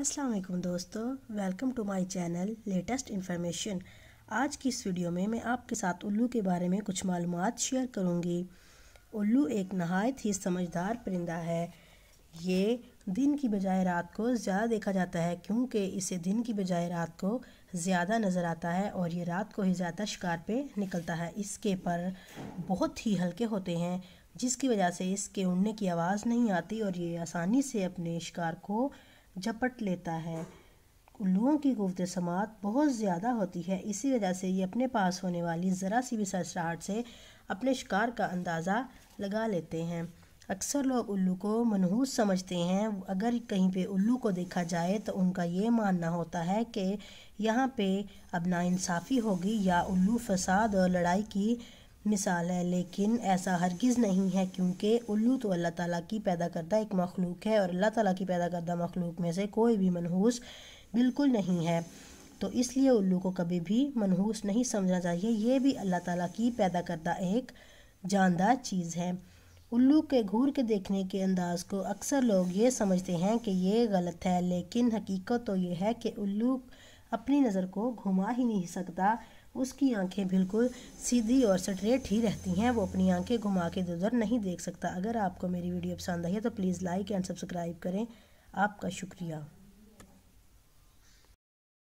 अस्सलाम वालेकुम दोस्तों welcome to my channel latest information आज की इस वीडियो में मैं आपके साथ उल्लू के बारे में कुछ मालूम शेयर करूँगी उल्लू एक नहायत ही समझदार परिंदा है ये दिन की बजाय रात को ज़्यादा देखा जाता है क्योंकि इसे दिन की बजाय रात को ज़्यादा नज़र आता है और ये रात को ही ज़्यादा शिकार पे निकलता है इसके पर बहुत ही हल्के होते हैं जिसकी वजह से इसके उड़ने की आवाज़ नहीं आती और ये आसानी से अपने शिकार को झपट लेता है उल्लुओं की गुफ्त समात बहुत ज़्यादा होती है इसी वजह से ये अपने पास होने वाली ज़रा सी भी सरसराहट से अपने शिकार का अंदाज़ा लगा लेते हैं अक्सर लोग उल्लू को मनहूस समझते हैं अगर कहीं पे उल्लू को देखा जाए तो उनका ये मानना होता है कि यहाँ पे अब नासाफ़ी होगी या उल्लू फसाद और लड़ाई की मिसाल है लेकिन ऐसा हरगिज़ नहीं है क्योंकि उल्लू तो अल्लाह ताला की पैदा करता एक मखलूक है और अल्लाह ताला की पैदा करदा मखलूक में से कोई भी मनहूस बिल्कुल नहीं है तो इसलिए उल्लू को कभी भी मनहूस नहीं समझना चाहिए ये भी अल्लाह ताला की पैदा करदा एक जानदार चीज़ है उल्लू के घूर के देखने के अंदाज़ को अक्सर लोग ये समझते हैं कि ये गलत है लेकिन हकीकत तो ये है कि उल्लू अपनी नज़र को घुमा ही नहीं सकता उसकी आंखें बिल्कुल सीधी और स्ट्रेट ही रहती हैं वो अपनी आंखें घुमा के इधर नहीं देख सकता अगर आपको मेरी वीडियो पसंद आई है तो प्लीज़ लाइक एंड सब्सक्राइब करें आपका शुक्रिया